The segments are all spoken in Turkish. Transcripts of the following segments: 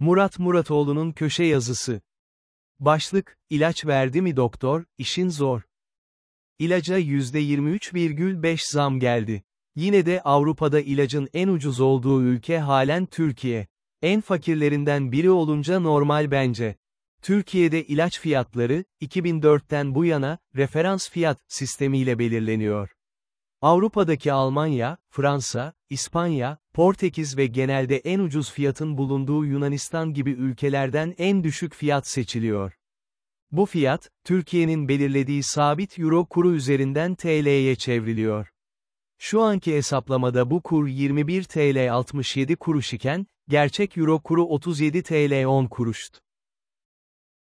Murat Muratoğlu'nun köşe yazısı. Başlık, İlaç verdi mi doktor, işin zor. İlaca %23,5 zam geldi. Yine de Avrupa'da ilacın en ucuz olduğu ülke halen Türkiye. En fakirlerinden biri olunca normal bence. Türkiye'de ilaç fiyatları, 2004'ten bu yana, referans fiyat sistemiyle belirleniyor. Avrupa'daki Almanya, Fransa, İspanya, Portekiz ve genelde en ucuz fiyatın bulunduğu Yunanistan gibi ülkelerden en düşük fiyat seçiliyor. Bu fiyat, Türkiye'nin belirlediği sabit euro kuru üzerinden TL'ye çevriliyor. Şu anki hesaplamada bu kur 21 TL 67 kuruş iken, gerçek euro kuru 37 TL 10 kuruştu.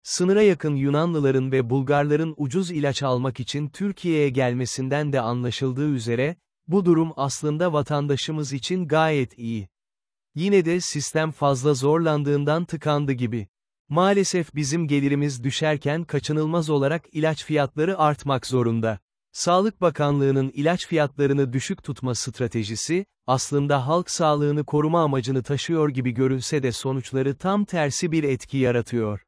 Sınıra yakın Yunanlıların ve Bulgarların ucuz ilaç almak için Türkiye'ye gelmesinden de anlaşıldığı üzere, bu durum aslında vatandaşımız için gayet iyi. Yine de sistem fazla zorlandığından tıkandı gibi. Maalesef bizim gelirimiz düşerken kaçınılmaz olarak ilaç fiyatları artmak zorunda. Sağlık Bakanlığı'nın ilaç fiyatlarını düşük tutma stratejisi, aslında halk sağlığını koruma amacını taşıyor gibi görünse de sonuçları tam tersi bir etki yaratıyor.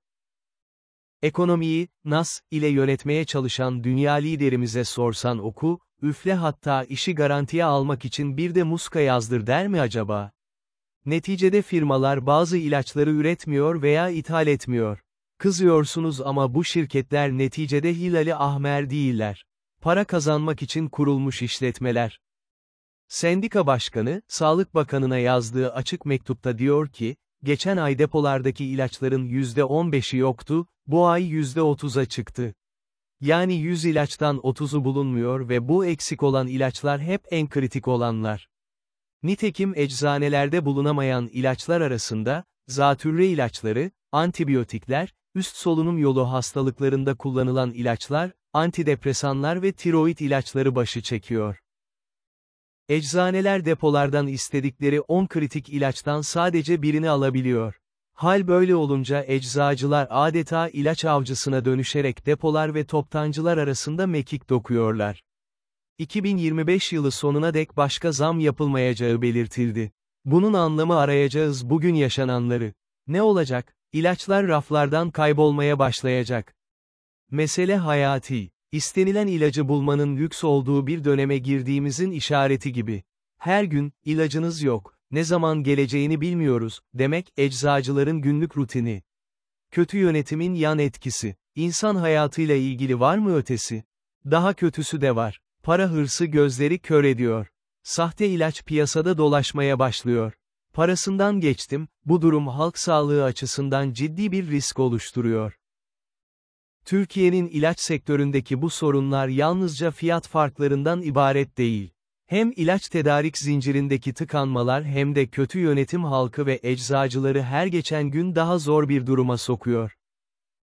Ekonomiyi, NAS ile yönetmeye çalışan dünya liderimize sorsan oku, üfle hatta işi garantiye almak için bir de muska yazdır der mi acaba? Neticede firmalar bazı ilaçları üretmiyor veya ithal etmiyor. Kızıyorsunuz ama bu şirketler neticede hilali ahmer değiller. Para kazanmak için kurulmuş işletmeler. Sendika Başkanı, Sağlık Bakanı'na yazdığı açık mektupta diyor ki, geçen ay depolardaki ilaçların %15'i yoktu, bu ay %30'a çıktı. Yani 100 ilaçtan 30'u bulunmuyor ve bu eksik olan ilaçlar hep en kritik olanlar. Nitekim eczanelerde bulunamayan ilaçlar arasında, zatürre ilaçları, antibiyotikler, üst solunum yolu hastalıklarında kullanılan ilaçlar, antidepresanlar ve tiroid ilaçları başı çekiyor. Eczaneler depolardan istedikleri 10 kritik ilaçtan sadece birini alabiliyor. Hal böyle olunca eczacılar adeta ilaç avcısına dönüşerek depolar ve toptancılar arasında mekik dokuyorlar. 2025 yılı sonuna dek başka zam yapılmayacağı belirtildi. Bunun anlamı arayacağız bugün yaşananları. Ne olacak? İlaçlar raflardan kaybolmaya başlayacak. Mesele hayati. İstenilen ilacı bulmanın lüks olduğu bir döneme girdiğimizin işareti gibi. Her gün, ilacınız yok, ne zaman geleceğini bilmiyoruz, demek, eczacıların günlük rutini. Kötü yönetimin yan etkisi. İnsan hayatıyla ilgili var mı ötesi? Daha kötüsü de var. Para hırsı gözleri kör ediyor. Sahte ilaç piyasada dolaşmaya başlıyor. Parasından geçtim, bu durum halk sağlığı açısından ciddi bir risk oluşturuyor. Türkiye'nin ilaç sektöründeki bu sorunlar yalnızca fiyat farklarından ibaret değil. Hem ilaç tedarik zincirindeki tıkanmalar hem de kötü yönetim halkı ve eczacıları her geçen gün daha zor bir duruma sokuyor.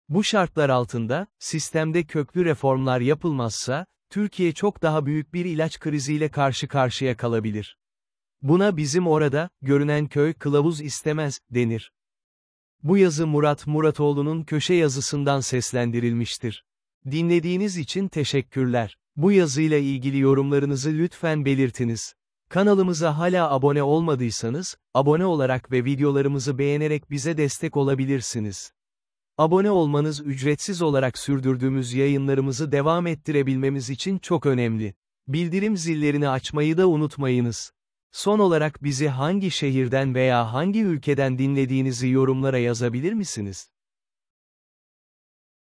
Bu şartlar altında, sistemde köklü reformlar yapılmazsa, Türkiye çok daha büyük bir ilaç kriziyle karşı karşıya kalabilir. Buna bizim orada, görünen köy kılavuz istemez, denir. Bu yazı Murat Muratoğlu'nun köşe yazısından seslendirilmiştir. Dinlediğiniz için teşekkürler. Bu yazıyla ilgili yorumlarınızı lütfen belirtiniz. Kanalımıza hala abone olmadıysanız, abone olarak ve videolarımızı beğenerek bize destek olabilirsiniz. Abone olmanız ücretsiz olarak sürdürdüğümüz yayınlarımızı devam ettirebilmemiz için çok önemli. Bildirim zillerini açmayı da unutmayınız. Son olarak bizi hangi şehirden veya hangi ülkeden dinlediğinizi yorumlara yazabilir misiniz?